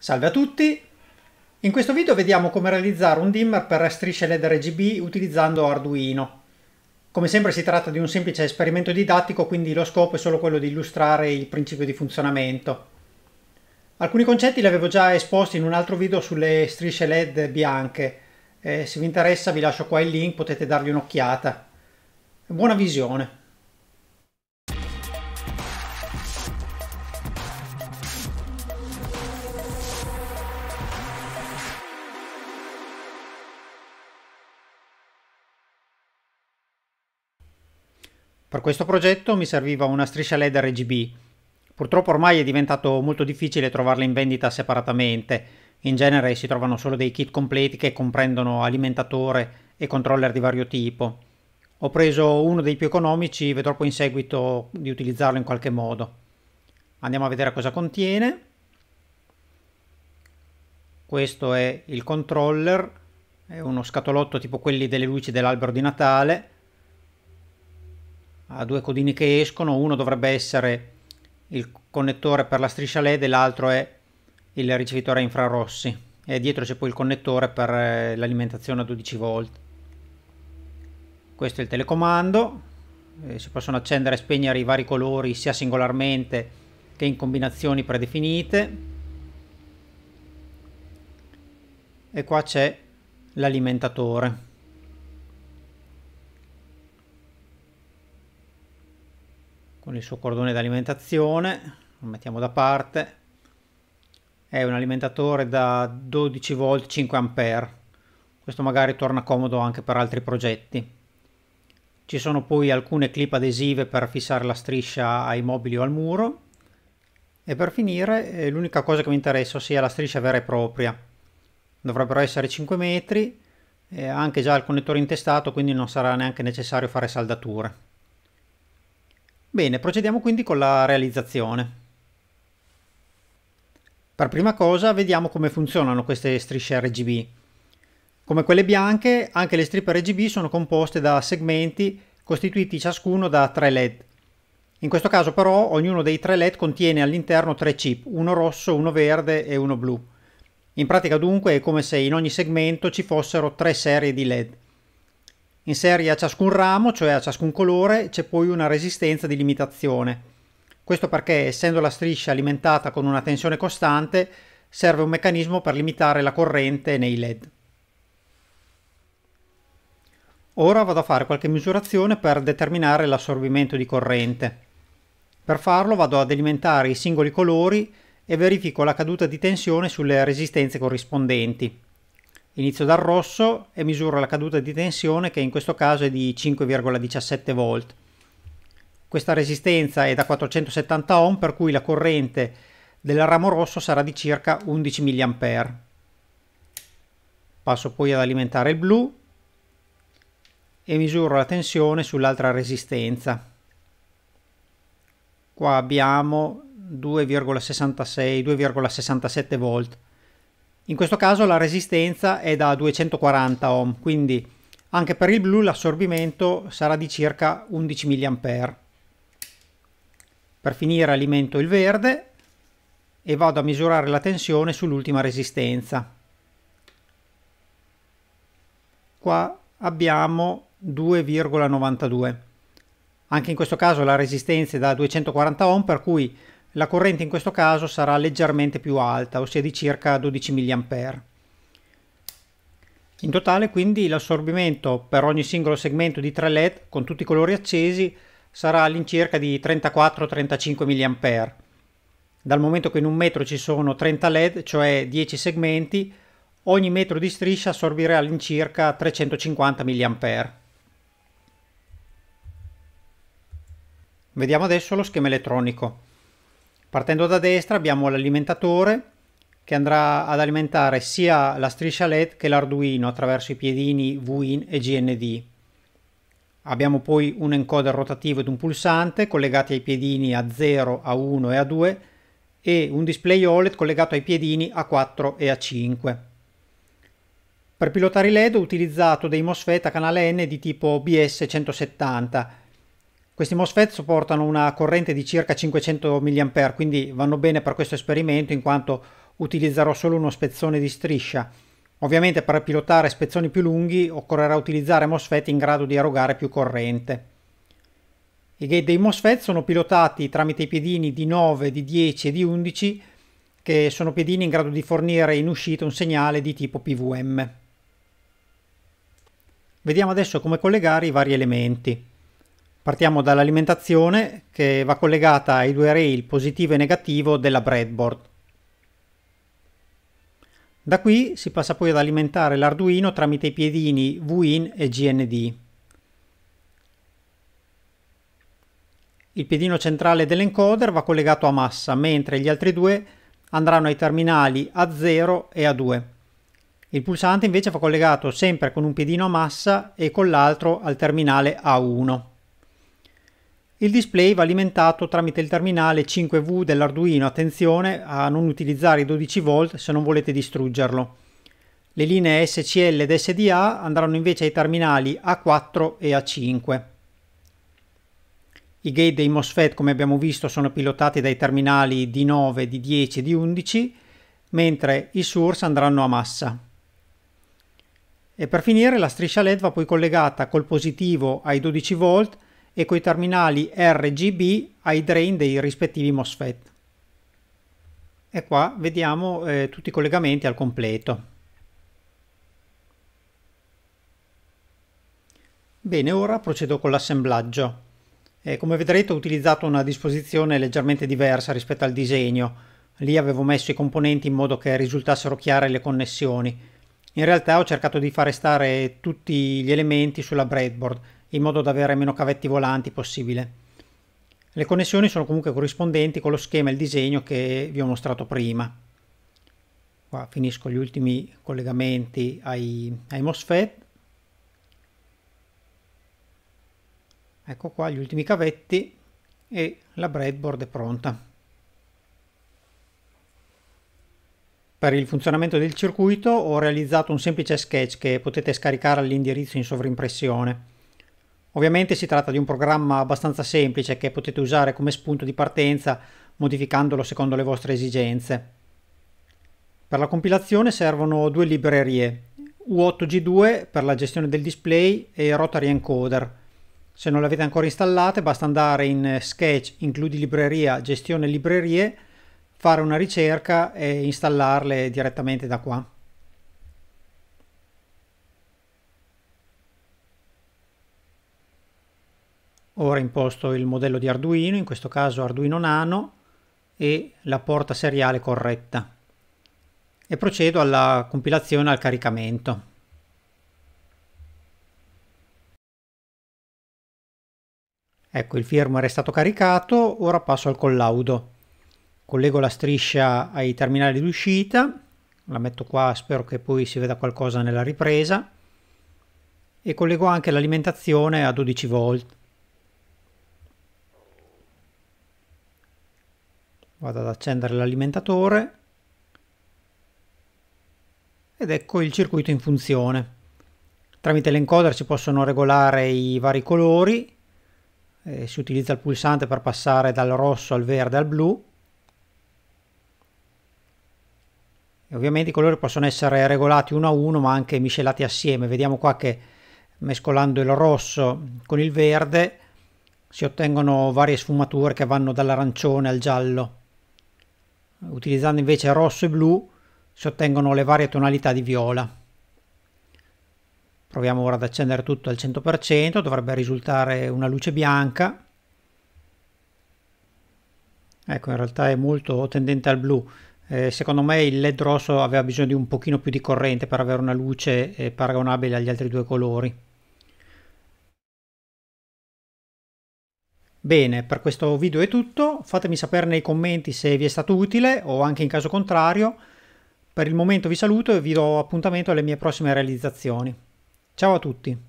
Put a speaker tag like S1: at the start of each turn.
S1: Salve a tutti! In questo video vediamo come realizzare un dimmer per strisce LED RGB utilizzando Arduino. Come sempre si tratta di un semplice esperimento didattico, quindi lo scopo è solo quello di illustrare il principio di funzionamento. Alcuni concetti li avevo già esposti in un altro video sulle strisce LED bianche. Eh, se vi interessa vi lascio qua il link, potete dargli un'occhiata. Buona visione! Per questo progetto mi serviva una striscia LED RGB. Purtroppo ormai è diventato molto difficile trovarle in vendita separatamente. In genere si trovano solo dei kit completi che comprendono alimentatore e controller di vario tipo. Ho preso uno dei più economici, vedrò poi in seguito di utilizzarlo in qualche modo. Andiamo a vedere cosa contiene. Questo è il controller, è uno scatolotto tipo quelli delle luci dell'albero di Natale ha due codini che escono, uno dovrebbe essere il connettore per la striscia LED e l'altro è il ricevitore a infrarossi e dietro c'è poi il connettore per eh, l'alimentazione a 12 volt. Questo è il telecomando, eh, si possono accendere e spegnere i vari colori sia singolarmente che in combinazioni predefinite. E qua c'è l'alimentatore. il suo cordone d'alimentazione, lo mettiamo da parte, è un alimentatore da 12 v 5 A, questo magari torna comodo anche per altri progetti. Ci sono poi alcune clip adesive per fissare la striscia ai mobili o al muro. E per finire, eh, l'unica cosa che mi interessa sia la striscia vera e propria. Dovrebbero essere 5 metri, eh, anche già il connettore intestato, quindi non sarà neanche necessario fare saldature. Bene, procediamo quindi con la realizzazione. Per prima cosa vediamo come funzionano queste strisce RGB. Come quelle bianche, anche le strippe RGB sono composte da segmenti costituiti ciascuno da tre LED. In questo caso però ognuno dei tre LED contiene all'interno tre chip, uno rosso, uno verde e uno blu. In pratica dunque è come se in ogni segmento ci fossero tre serie di LED. In serie a ciascun ramo, cioè a ciascun colore, c'è poi una resistenza di limitazione. Questo perché, essendo la striscia alimentata con una tensione costante, serve un meccanismo per limitare la corrente nei LED. Ora vado a fare qualche misurazione per determinare l'assorbimento di corrente. Per farlo vado ad alimentare i singoli colori e verifico la caduta di tensione sulle resistenze corrispondenti. Inizio dal rosso e misuro la caduta di tensione che in questo caso è di 5,17 V. Questa resistenza è da 470 ohm per cui la corrente del ramo rosso sarà di circa 11 mA. Passo poi ad alimentare il blu e misuro la tensione sull'altra resistenza. Qua abbiamo 2,66 2,67 volt in questo caso la resistenza è da 240 ohm, quindi anche per il blu l'assorbimento sarà di circa 11 mA. Per finire alimento il verde e vado a misurare la tensione sull'ultima resistenza. Qua abbiamo 2,92. Anche in questo caso la resistenza è da 240 ohm per cui la corrente in questo caso sarà leggermente più alta, ossia di circa 12 mA. In totale quindi l'assorbimento per ogni singolo segmento di 3 LED con tutti i colori accesi sarà all'incirca di 34-35 mA. Dal momento che in un metro ci sono 30 LED, cioè 10 segmenti, ogni metro di striscia assorbirà all'incirca 350 mA. Vediamo adesso lo schema elettronico. Partendo da destra abbiamo l'alimentatore che andrà ad alimentare sia la striscia LED che l'Arduino attraverso i piedini VIN e GND. Abbiamo poi un encoder rotativo ed un pulsante collegati ai piedini A0, A1 e A2 e un display OLED collegato ai piedini A4 e A5. Per pilotare i LED ho utilizzato dei MOSFET a canale N di tipo BS170 questi MOSFET supportano una corrente di circa 500 mA, quindi vanno bene per questo esperimento in quanto utilizzerò solo uno spezzone di striscia. Ovviamente per pilotare spezzoni più lunghi occorrerà utilizzare MOSFET in grado di erogare più corrente. I gate dei MOSFET sono pilotati tramite i piedini di 9, di 10 e di 11 che sono piedini in grado di fornire in uscita un segnale di tipo PVM. Vediamo adesso come collegare i vari elementi. Partiamo dall'alimentazione che va collegata ai due rail positivo e negativo della breadboard. Da qui si passa poi ad alimentare l'Arduino tramite i piedini VIN e GND. Il piedino centrale dell'encoder va collegato a massa, mentre gli altri due andranno ai terminali A0 e A2. Il pulsante invece va collegato sempre con un piedino a massa e con l'altro al terminale A1. Il display va alimentato tramite il terminale 5V dell'Arduino, attenzione a non utilizzare i 12V se non volete distruggerlo. Le linee SCL ed SDA andranno invece ai terminali A4 e A5. I gate dei MOSFET, come abbiamo visto, sono pilotati dai terminali D9, D10 e D11, mentre i source andranno a massa. E per finire la striscia LED va poi collegata col positivo ai 12 v e coi terminali RGB ai drain dei rispettivi MOSFET. E qua vediamo eh, tutti i collegamenti al completo. Bene, ora procedo con l'assemblaggio. Eh, come vedrete ho utilizzato una disposizione leggermente diversa rispetto al disegno. Lì avevo messo i componenti in modo che risultassero chiare le connessioni. In realtà ho cercato di far restare tutti gli elementi sulla breadboard, in modo da avere meno cavetti volanti possibile. Le connessioni sono comunque corrispondenti con lo schema e il disegno che vi ho mostrato prima. Qua finisco gli ultimi collegamenti ai, ai MOSFET. Ecco qua gli ultimi cavetti e la breadboard è pronta. Per il funzionamento del circuito ho realizzato un semplice sketch che potete scaricare all'indirizzo in sovrimpressione. Ovviamente si tratta di un programma abbastanza semplice che potete usare come spunto di partenza modificandolo secondo le vostre esigenze. Per la compilazione servono due librerie, U8G2 per la gestione del display e Rotary Encoder. Se non le avete ancora installate basta andare in Sketch, includi libreria, gestione librerie, fare una ricerca e installarle direttamente da qua. Ora imposto il modello di Arduino, in questo caso Arduino Nano e la porta seriale corretta e procedo alla compilazione e al caricamento. Ecco, il firmware è stato caricato, ora passo al collaudo. Collego la striscia ai terminali d'uscita, la metto qua, spero che poi si veda qualcosa nella ripresa, e collego anche l'alimentazione a 12 volt. vado ad accendere l'alimentatore ed ecco il circuito in funzione tramite l'encoder si possono regolare i vari colori eh, si utilizza il pulsante per passare dal rosso al verde al blu e ovviamente i colori possono essere regolati uno a uno ma anche miscelati assieme vediamo qua che mescolando il rosso con il verde si ottengono varie sfumature che vanno dall'arancione al giallo Utilizzando invece rosso e blu si ottengono le varie tonalità di viola. Proviamo ora ad accendere tutto al 100%, dovrebbe risultare una luce bianca. Ecco, in realtà è molto tendente al blu. Eh, secondo me il LED rosso aveva bisogno di un pochino più di corrente per avere una luce eh, paragonabile agli altri due colori. Bene, per questo video è tutto, fatemi sapere nei commenti se vi è stato utile o anche in caso contrario. Per il momento vi saluto e vi do appuntamento alle mie prossime realizzazioni. Ciao a tutti!